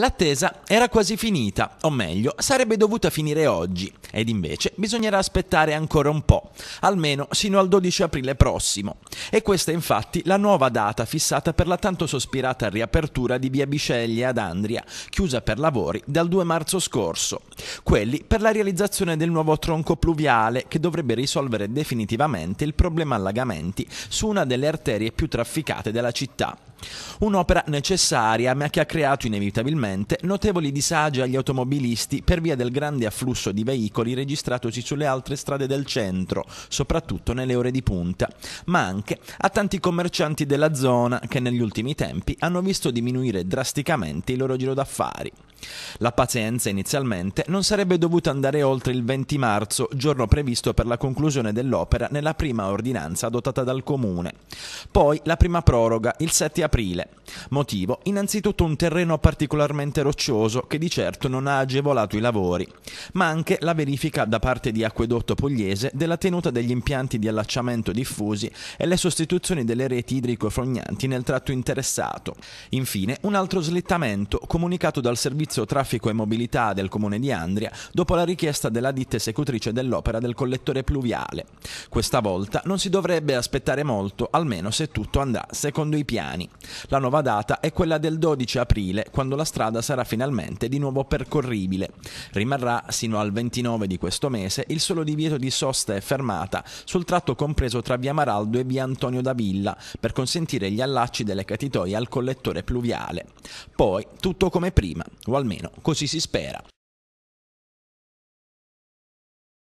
L'attesa era quasi finita, o meglio, sarebbe dovuta finire oggi, ed invece bisognerà aspettare ancora un po', almeno sino al 12 aprile prossimo. E questa è infatti la nuova data fissata per la tanto sospirata riapertura di via Bisceglie ad Andria, chiusa per lavori dal 2 marzo scorso. Quelli per la realizzazione del nuovo tronco pluviale che dovrebbe risolvere definitivamente il problema allagamenti su una delle arterie più trafficate della città. Un'opera necessaria ma che ha creato inevitabilmente notevoli disagi agli automobilisti per via del grande afflusso di veicoli registratosi sulle altre strade del centro, soprattutto nelle ore di punta, ma anche a tanti commercianti della zona che negli ultimi tempi hanno visto diminuire drasticamente il loro giro d'affari. La pazienza inizialmente non sarebbe dovuta andare oltre il 20 marzo, giorno previsto per la conclusione dell'opera nella prima ordinanza adottata dal comune. Poi la prima proroga, il 7 aprile. Motivo, innanzitutto un terreno particolarmente roccioso che di certo non ha agevolato i lavori, ma anche la verifica da parte di Acquedotto Pugliese della tenuta degli impianti di allacciamento diffusi e le sostituzioni delle reti idrico-frognanti nel tratto interessato. Infine, un altro slittamento comunicato dal Servizio Traffico e Mobilità del Comune di Andria dopo la richiesta della ditta esecutrice dell'opera del collettore pluviale. Questa volta non si dovrebbe aspettare molto, almeno se se tutto andrà secondo i piani. La nuova data è quella del 12 aprile, quando la strada sarà finalmente di nuovo percorribile. Rimarrà sino al 29 di questo mese il solo divieto di sosta e fermata sul tratto compreso tra via Maraldo e via Antonio da Villa per consentire gli allacci delle catitoie al collettore pluviale. Poi tutto come prima, o almeno così si spera.